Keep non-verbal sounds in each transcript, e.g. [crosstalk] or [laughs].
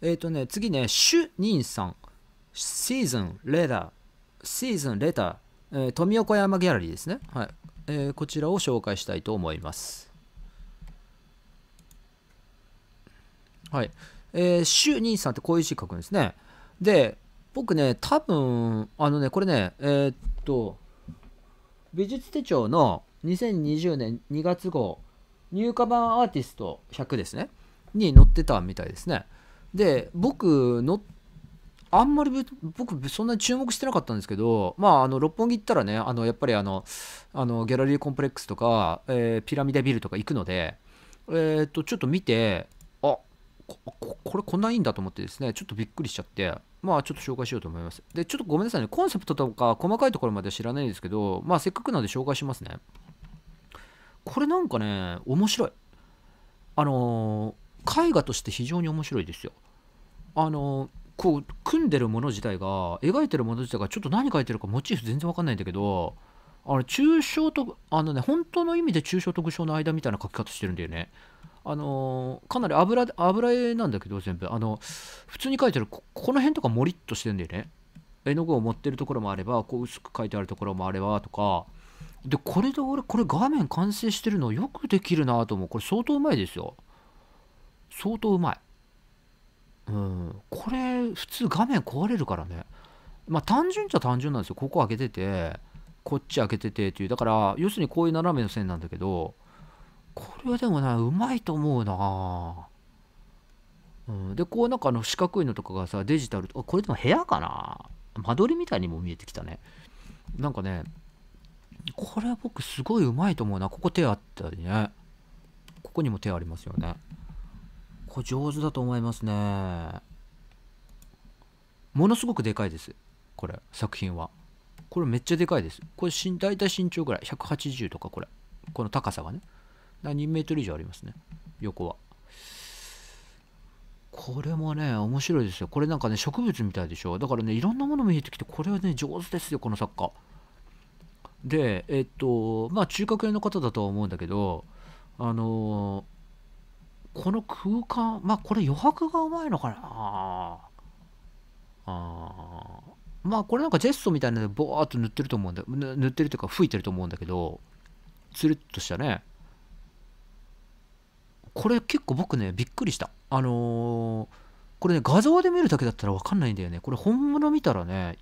えっ、ー、とね、次ね、シュ・ニンさん、シーズン・レター、シーズン・レダー、えー、富岡山ギャラリーですね。はい。えー、こちらを紹介したいと思います。はい。えー、シュ・ニンさんってこういう字書くんですね。で、僕ね、多分、あのね、これね、えー、っと、美術手帳の2020年2月号、入荷版アーティスト100ですね、に載ってたみたいですね。で僕のあんまり僕そんなに注目してなかったんですけど、まあ、あの六本木行ったらねあのやっぱりあのあのギャラリーコンプレックスとか、えー、ピラミッドビルとか行くので、えー、とちょっと見てあここれこんないいんだと思ってですねちょっとびっくりしちゃってまあちょっと紹介しようと思いますでちょっとごめんなさいねコンセプトとか細かいところまでは知らないんですけどまあせっかくなんで紹介しますねこれなんかね面白いあのー絵画として非常に面白いですよ。あのこう組んでるもの自体が描いてるもの自体がちょっと何描いてるかモチーフ全然わかんないんだけどあの抽象とあのね本当の意味で抽象と具象の間みたいな描き方してるんだよね。あのかなり油油絵なんだけど全部あの普通に描いてるここの辺とかもりっとしてるんだよね。絵の具を持ってるところもあればこう薄く描いてあるところもあればとかでこれで俺これ画面完成してるのよくできるなと思うこれ相当うまいですよ。相当うまい。うん、これ普通画面壊れるからね。まあ単純じゃ単純なんですよ。ここ開けてて、こっち開けててっていう。だから要するにこういう斜めの線なんだけど、これはでもな、うまいと思うなうん、で、こうなんかあの四角いのとかがさ、デジタルと、これでも部屋かな間取りみたいにも見えてきたね。なんかね、これは僕すごいうまいと思うな。ここ手あったりね。ここにも手ありますよね。上手だと思いますね。ものすごくでかいです。これ、作品は。これめっちゃでかいです。これ身、大体身長ぐらい。180とかこれ。この高さがね。2メートル以上ありますね。横は。これもね、面白いですよ。これなんかね、植物みたいでしょ。だからね、いろんなもの見えてきて、これはね、上手ですよ、この作家。で、えっと、まあ、中核の方だとは思うんだけど、あのーこの空間まあこれ余白がうまいのかなあまあこれなんかジェストみたいなのでぼーっと塗ってると思うんだ塗ってるというか吹いてると思うんだけどつるっとしたねこれ結構僕ねびっくりしたあのー、これね画像で見るだけだったら分かんないんだよねこれ本物見たらね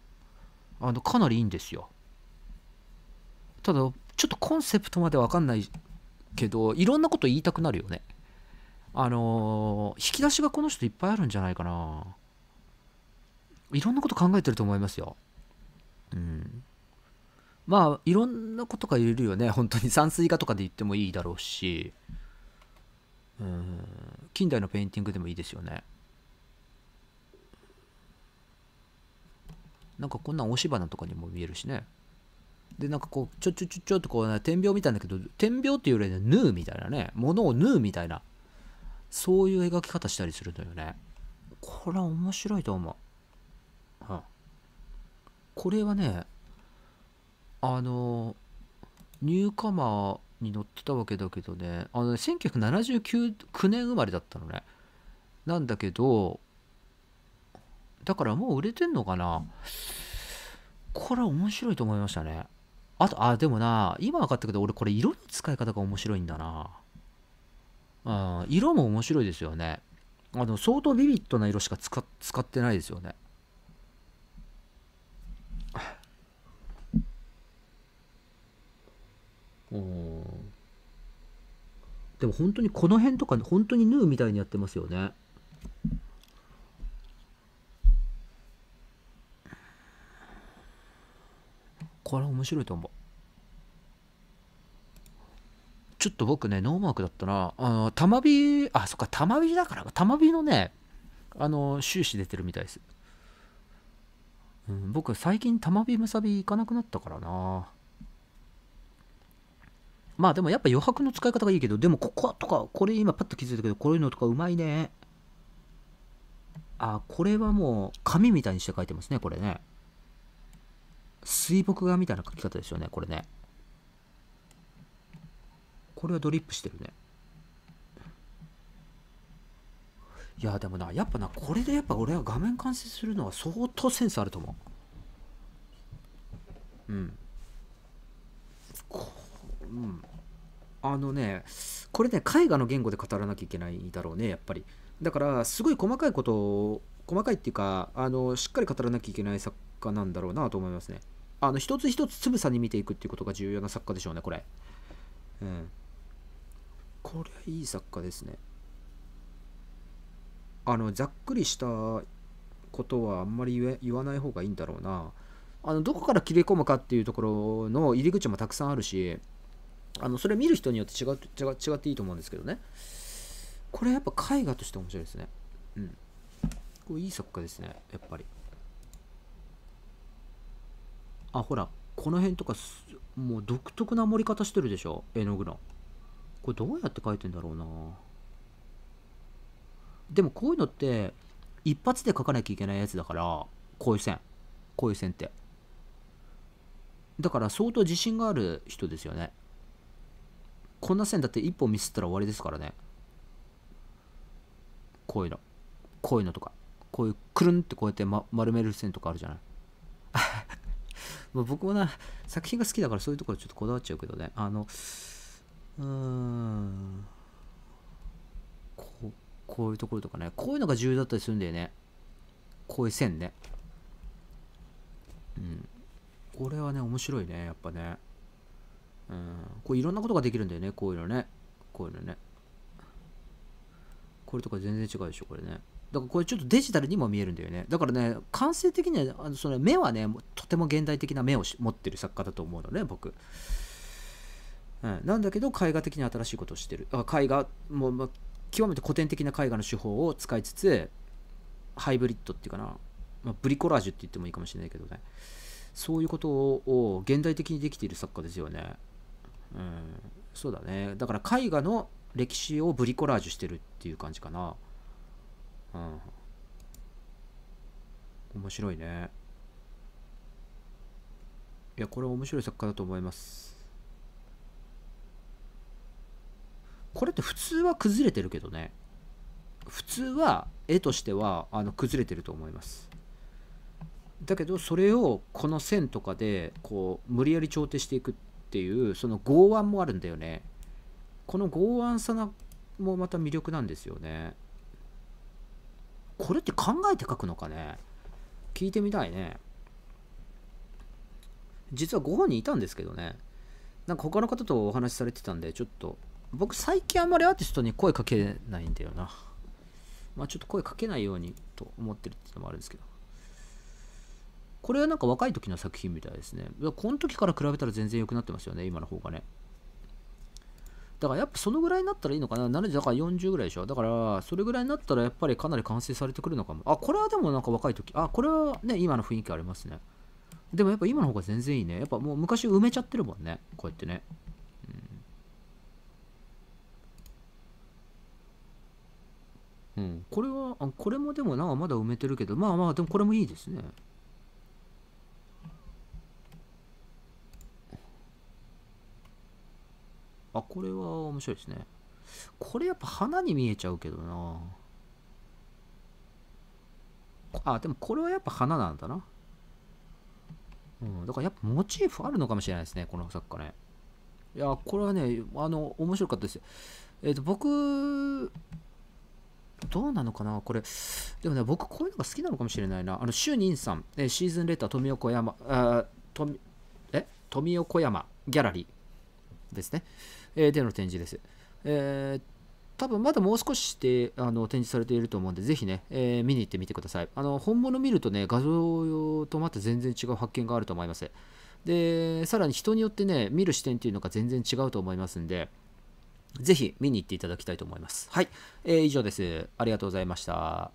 あのかなりいいんですよただちょっとコンセプトまで分かんないけどいろんなこと言いたくなるよねあのー、引き出しがこの人いっぱいあるんじゃないかな。いろんなこと考えてると思いますよ。うん。まあ、いろんなことが言えるよね。本当に山水画とかで言ってもいいだろうし、うん、近代のペインティングでもいいですよね。なんかこんなん押し花とかにも見えるしね。で、なんかこう、ちょちょちょちょっとこう、ね、点描みたいんだけど、点描っていうよりは縫うみたいなね、ものを縫うみたいなそういう描き方したりするのよねこれは面白いと思う、うん、これはねあのニューカマーに載ってたわけだけどねあのね1979年生まれだったのねなんだけどだからもう売れてんのかなこれは面白いと思いましたねあとあでもな今分かったけど俺これ色の使い方が面白いんだなあ色も面白いですよねあの相当ビビッドな色しか使使ってないですよねおでも本当にこの辺とか本当に縫うみたいにやってますよねこれ面白いと思うちょっと僕ね、ノーマークだったな。あの、玉火、あ、そっか、玉火だから、玉火のね、あの、終始出てるみたいです。うん、僕、最近玉火むさび行かなくなったからな。まあでもやっぱ余白の使い方がいいけど、でもこことか、これ今パッと気づいたけど、こういうのとかうまいね。あ、これはもう紙みたいにして書いてますね、これね。水墨画みたいな書き方ですよね、これね。これはドリップしてるねいやでもなやっぱなこれでやっぱ俺は画面完成するのは相当センスあると思ううんこうんあのねこれね絵画の言語で語らなきゃいけないだろうねやっぱりだからすごい細かいことを細かいっていうかあのしっかり語らなきゃいけない作家なんだろうなと思いますねあの一つ一つつぶさに見ていくっていうことが重要な作家でしょうねこれうんこれはいい作家ですねあのざっくりしたことはあんまり言わない方がいいんだろうなあのどこから切り込むかっていうところの入り口もたくさんあるしあのそれ見る人によって違う違う違っていいと思うんですけどねこれやっぱ絵画として面白いですねうんこれいい作家ですねやっぱりあほらこの辺とかもう独特な盛り方してるでしょ絵の具のこれどうやって書いてんだろうなでもこういうのって一発で書かなきゃいけないやつだからこういう線こういう線ってだから相当自信がある人ですよねこんな線だって一本ミスったら終わりですからねこういうのこういうのとかこういうくるんってこうやって、ま、丸める線とかあるじゃないもう [laughs] 僕もな作品が好きだからそういうところちょっとこだわっちゃうけどねあのうんこういうところとかねこういうのが重要だったりするんだよねこういう線ねうんこれはね面白いねやっぱねうんこういろんなことができるんだよねこういうのねこういうのねこれとか全然違うでしょこれねだからこれちょっとデジタルにも見えるんだよねだからね完成的にはあのその目はねとても現代的な目を持ってる作家だと思うのね僕なんだけど絵画的に新しいことをしてるあ絵画もう、まあ、極めて古典的な絵画の手法を使いつつハイブリッドっていうかな、まあ、ブリコラージュって言ってもいいかもしれないけどねそういうことを現代的にできている作家ですよねうんそうだねだから絵画の歴史をブリコラージュしてるっていう感じかなうん面白いねいやこれ面白い作家だと思いますこれって普通は崩れてるけどね普通は絵としてはあの崩れてると思いますだけどそれをこの線とかでこう無理やり調停していくっていうその剛腕もあるんだよねこの剛腕さもまた魅力なんですよねこれって考えて書くのかね聞いてみたいね実はご本人いたんですけどねなんか他の方とお話しされてたんでちょっと僕最近あんまりアーティストに声かけないんだよな。まあちょっと声かけないようにと思ってるっていうのもあるんですけど。これはなんか若い時の作品みたいですね。この時から比べたら全然良くなってますよね、今の方がね。だからやっぱそのぐらいになったらいいのかな。70だから40ぐらいでしょ。だからそれぐらいになったらやっぱりかなり完成されてくるのかも。あ、これはでもなんか若い時。あ、これはね、今の雰囲気ありますね。でもやっぱ今の方が全然いいね。やっぱもう昔埋めちゃってるもんね。こうやってね。うん、これはあこれもでもなまだ埋めてるけどまあまあでもこれもいいですねあこれは面白いですねこれやっぱ花に見えちゃうけどなあでもこれはやっぱ花なんだなうんだからやっぱモチーフあるのかもしれないですねこの作家ねいやこれはねあの面白かったですよえっ、ー、と僕どうなのかなこれ。でもね、僕こういうのが好きなのかもしれないな。あの、シュニンさん、えシーズンレター、富岡山、あ富、え富岡山ギャラリーですね。えー、での展示です。えー多分まだもう少ししてあの展示されていると思うんで、ぜひね、えー、見に行ってみてください。あの本物見るとね、画像とまた全然違う発見があると思います。で、さらに人によってね、見る視点っていうのが全然違うと思いますんで、ぜひ見に行っていただきたいと思います。はい、えー、以上です。ありがとうございました。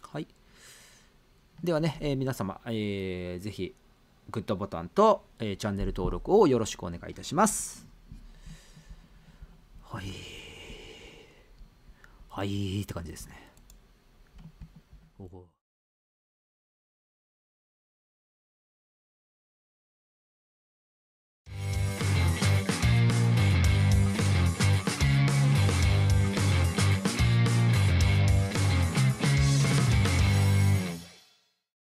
はい。ではね、えー、皆様、えー、ぜひ、グッドボタンと、えー、チャンネル登録をよろしくお願いいたします。はい。はいって感じですね。